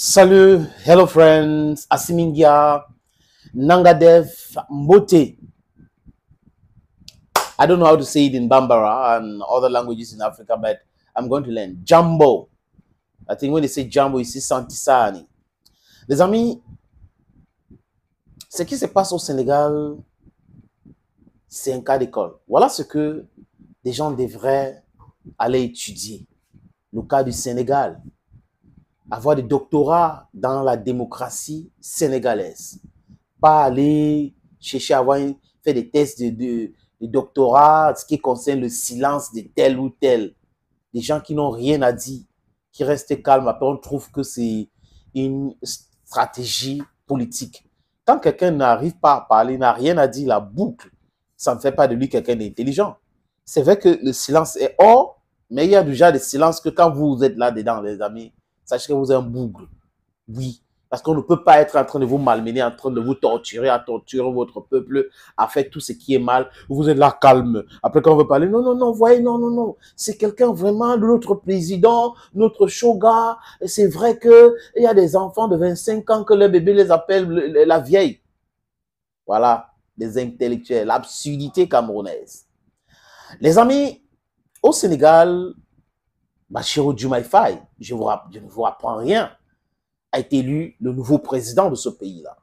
Salut, hello friends, Asimingia, Nangadev, Mbote. I don't know how to say it in Bambara and other languages in Africa, but I'm going to learn. Jumbo. I think when they say jumbo, you see Santisani. Les amis, ce qui se passe au Sénégal, c'est un cas d'école. Voilà ce que des gens devraient aller étudier. Le cas du Sénégal, avoir des doctorats dans la démocratie sénégalaise. Pas aller chercher à faire des tests de, de, doctorat, ce qui concerne le silence de tel ou tel. Des gens qui n'ont rien à dire, qui restent calmes. Après, on trouve que c'est une stratégie politique. Quand quelqu'un n'arrive pas à parler, n'a rien à dire, la boucle, ça ne fait pas de lui quelqu'un d'intelligent. C'est vrai que le silence est or, mais il y a déjà des silences que quand vous êtes là-dedans, les amis, sachez que vous êtes un bougre. Oui. Parce qu'on ne peut pas être en train de vous malmener, en train de vous torturer, à torturer votre peuple, à faire tout ce qui est mal. Vous êtes là calme. Après, quand on veut parler, non, non, non, voyez, non, non, non. C'est quelqu'un vraiment, de notre président, notre shoga. C'est vrai que il y a des enfants de 25 ans que le bébé les appelle la vieille. Voilà, des intellectuels, l'absurdité camerounaise. Les amis, au Sénégal, Bachirou je, ne vous apprends rien, a été élu le nouveau président de ce pays-là.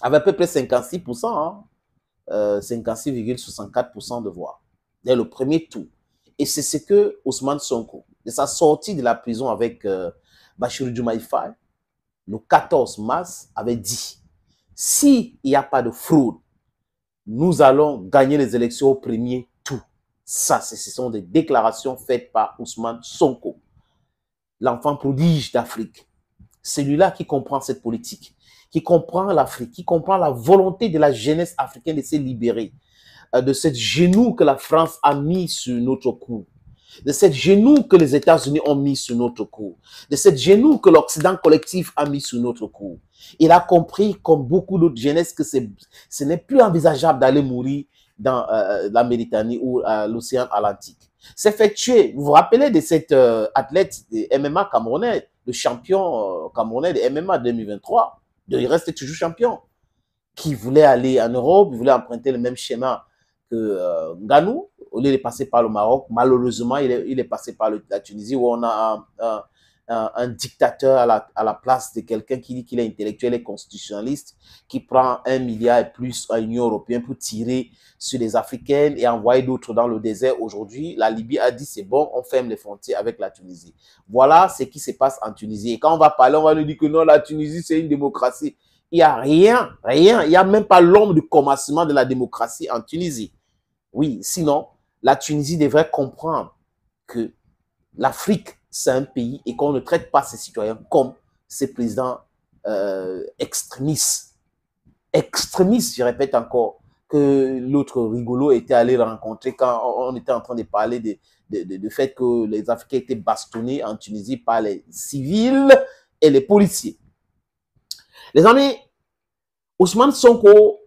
Avec à peu près 56%, 56,64% hein. euh, de voix, dès le premier tour. Et c'est ce que Ousmane Sonko, de sa sortie de la prison avec euh, Bachirou le 14 mars, avait dit, s'il n'y a pas de fraude, nous allons gagner les élections au premier ça, ce sont des déclarations faites par Ousmane Sonko, l'enfant prodige d'Afrique. Celui-là qui comprend cette politique, qui comprend l'Afrique, qui comprend la volonté de la jeunesse africaine de se libérer, euh, de cette genou que la France a mis sur notre cou, de cette genou que les États-Unis ont mis sur notre cou, de cette genou que l'Occident collectif a mis sur notre cou. Il a compris, comme beaucoup d'autres jeunesses, que ce n'est plus envisageable d'aller mourir dans euh, euh, la Méditerranée ou l'océan Atlantique. C'est fait tuer. Vous vous rappelez de cet euh, athlète de MMA camerounais, le champion camerounais de MMA 2023, il reste toujours champion, qui voulait aller en Europe, il voulait emprunter le même schéma que Ganou, au lieu de passer par le Maroc. Malheureusement, il est, il est passé par la Tunisie où on a un un, dictateur à la, place de quelqu'un qui dit qu'il est intellectuel et constitutionnaliste, qui prend un milliard et plus à Union européenne pour tirer sur les Africaines et envoyer d'autres dans le désert. Aujourd'hui, la Libye a dit c'est bon, on ferme les frontières avec la Tunisie. Voilà ce qui se passe en Tunisie. Et quand on va parler, on va nous dire que non, la Tunisie, c'est une démocratie. Il n'y a rien, rien. Il n'y a même pas l'ombre du commencement de la démocratie en Tunisie. Oui, sinon, la Tunisie devrait comprendre que l'Afrique c'est un pays et qu'on ne traite pas ses citoyens comme ses présidents euh, extrémistes. Extrémistes, je répète encore, que l'autre rigolo était allé rencontrer quand on était en train de parler du de, fait que les Africains étaient bastonnés en Tunisie par les civils et les policiers. Les amis, Ousmane Sonko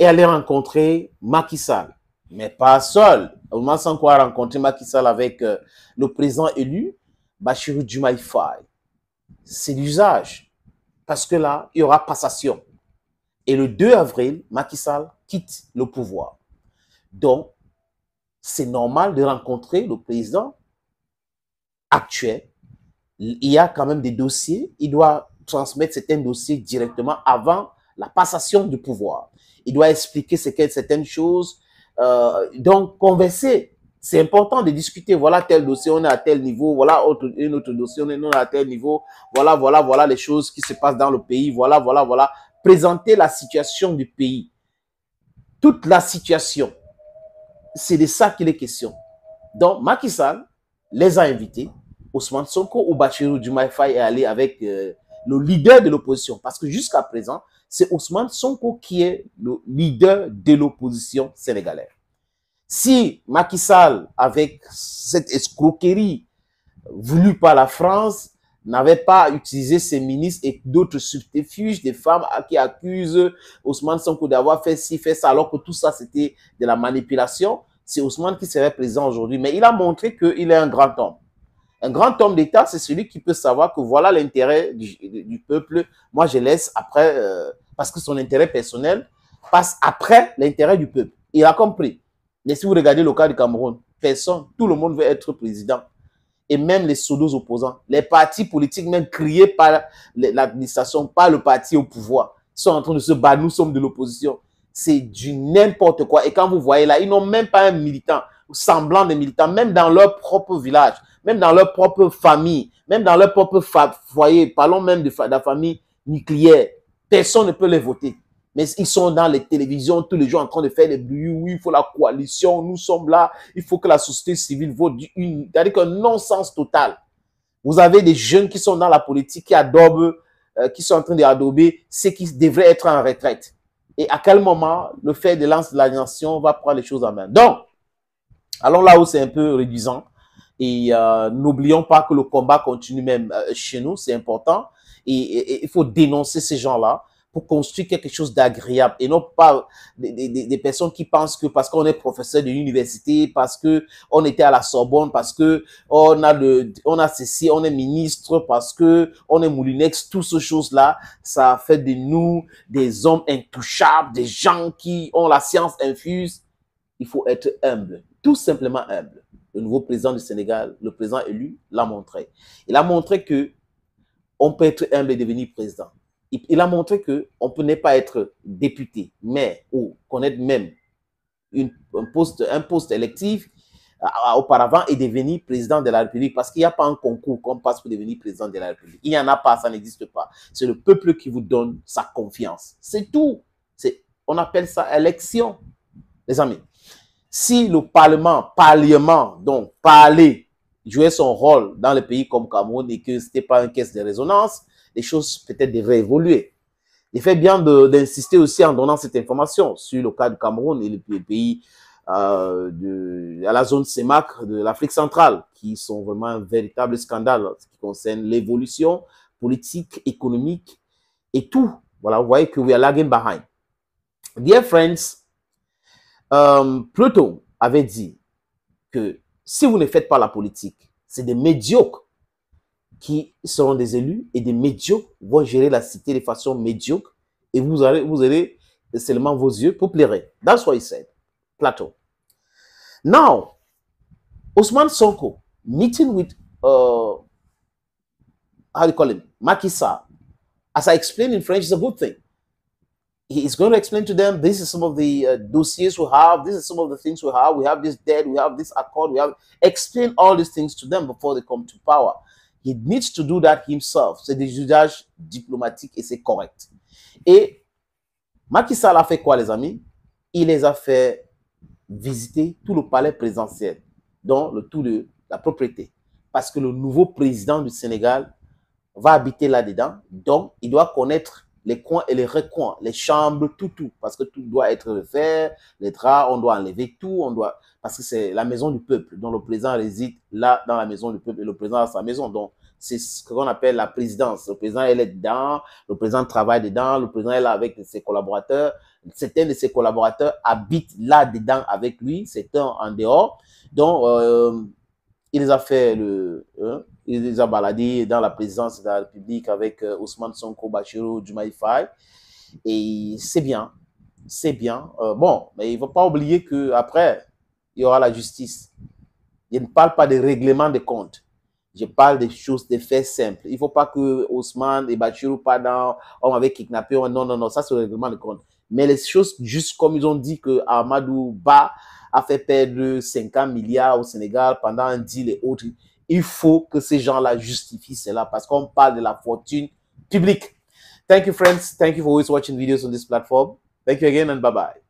est allé rencontrer Macky Sall, mais pas seul sans quoi rencontrer Macky Sall avec le euh, président élu, Bachirou Diomaye C'est l'usage. Parce que là, il y aura passation. Et le 2 avril, Macky Sall quitte le pouvoir. Donc, c'est normal de rencontrer le président actuel. Il y a quand même des dossiers. Il doit transmettre certains dossiers directement avant la passation du pouvoir. Il doit expliquer certaines choses euh, donc, converser, c'est important de discuter. Voilà tel dossier, on est à tel niveau. Voilà un autre dossier, on est à tel niveau. Voilà, voilà, voilà les choses qui se passent dans le pays. Voilà, voilà, voilà. Présenter la situation du pays. Toute la situation. C'est de ça qu'il est question. Donc, Macky Sall les a invités. Ousmane Sonko ou du Maifai est allé avec euh, le leader de l'opposition. Parce que jusqu'à présent, c'est Ousmane Sonko qui est le leader de l'opposition sénégalaise. Si Macky Sall, avec cette escroquerie voulue par la France, n'avait pas utilisé ses ministres et d'autres subterfuges, des femmes qui accusent Ousmane Sonko d'avoir fait ci, fait ça, alors que tout ça, c'était de la manipulation, c'est Ousmane qui serait présent aujourd'hui. Mais il a montré qu'il est un grand homme. Un grand homme d'État, c'est celui qui peut savoir que voilà l'intérêt du, peuple. Moi, je laisse après, euh, parce que son intérêt personnel passe après l'intérêt du peuple. Il a compris. Mais si vous regardez le cas du Cameroun, personne, tout le monde veut être président. Et même les pseudo opposants, les partis politiques même criés par l'administration, par le parti au pouvoir, sont en train de se battre. Nous sommes de l'opposition. C'est du n'importe quoi. Et quand vous voyez là, ils n'ont même pas un militant, semblant de militant, même dans leur propre village même dans leur propre famille, même dans leur propre foyer, parlons même de, la famille nucléaire, personne ne peut les voter. Mais ils sont dans les télévisions tous les jours en train de faire des bruits. Oui, il faut la coalition, nous sommes là, il faut que la société civile vote C'est-à-dire qu'un non-sens total. Vous avez des jeunes qui sont dans la politique, qui adobent, euh, qui sont en train d'adober ce qui devrait être en retraite. Et à quel moment le fait de lancer la nation va prendre les choses en main Donc, allons là où c'est un peu réduisant. Et euh, n'oublions pas que le combat continue même euh, chez nous, c'est important. Et il faut dénoncer ces gens-là pour construire quelque chose d'agréable et non pas des, des, des, personnes qui pensent que parce qu'on est professeur de l'université, parce que on était à la Sorbonne, parce que on a le, on a ceci, on est ministre, parce que on est Moulinex, toutes ces choses-là, ça fait de nous des hommes intouchables, des gens qui ont la science infuse. Il faut être humble, tout simplement humble le nouveau président du Sénégal, le président élu, l'a montré. Il a montré que on peut être humble et devenir président. Il, a montré que on peut pas être député, mais ou connaître même un poste, un électif euh, auparavant et devenir président de la République parce qu'il n'y a pas un concours qu'on passe pour devenir président de la République. Il n'y en a pas, ça n'existe pas. C'est le peuple qui vous donne sa confiance. C'est tout. On appelle ça élection, les amis. Si le Parlement, Parlement, donc parler, jouait son rôle dans les pays comme Cameroun et que ce n'était pas une caisse de résonance, les choses peut-être devraient évoluer. Il fait bien d'insister aussi en donnant cette information sur le cas du Cameroun et les pays euh, de, à la zone CEMAC de l'Afrique centrale, qui sont vraiment un véritable scandale ce qui concerne l'évolution politique, économique et tout. Voilà, vous voyez que we are lagging behind. Dear friends, euh, Pluton avait dit que si vous ne faites pas la politique, c'est des médiocres qui seront des élus et des médiocres vont gérer la cité de façon médiocre et vous allez, vous allez seulement vos yeux pour plaire. That's what he said. plateau Now, Osman Sonko, meeting with, uh, how do you call him, Makisa, as I explained in French, is a good thing he's going to explain to them this is some of the uh, dossiers we have this is some of the things we have we have this debt we have this accord we have explain all these things to them before they come to power he needs to do that himself c'est des usages diplomatiques et c'est correct et Macky Sall a fait quoi les amis il les a fait visiter tout le palais présidentiel dont le tout de la propriété parce que le nouveau président du Sénégal va habiter là-dedans donc il doit connaître les coins et les recoins, les chambres, tout, tout, parce que tout doit être refait, les draps, on doit enlever tout, on doit, parce que c'est la maison du peuple, dont le président réside là, dans la maison du peuple, et le président a sa maison, donc c'est ce qu'on appelle la présidence. Le président, est est dedans, le président travaille dedans, le président est là avec ses collaborateurs, certains de ses collaborateurs habitent là-dedans avec lui, certains en dehors, donc euh, il a fait le... Hein, il a baladés dans la présidence de la République avec euh, Ousmane Sonko Bachirou du Faye. Et c'est bien, c'est bien. Euh, bon, mais il ne faut pas oublier qu'après, il y aura la justice. Je ne parle pas de règlement de comptes. Je parle des choses, des faits simples. Il ne faut pas que Ousmane et Bachirou pas dans on avait kidnappé. Non, non, non, ça c'est le règlement de comptes. Mais les choses, juste comme ils ont dit que Amadou Ba a fait perdre 50 milliards au Sénégal pendant un deal et autres, il faut que ces gens-là justifient cela parce qu'on parle de la fortune publique. Thank you, friends. Thank you for always watching videos on this platform. Thank you again and bye-bye.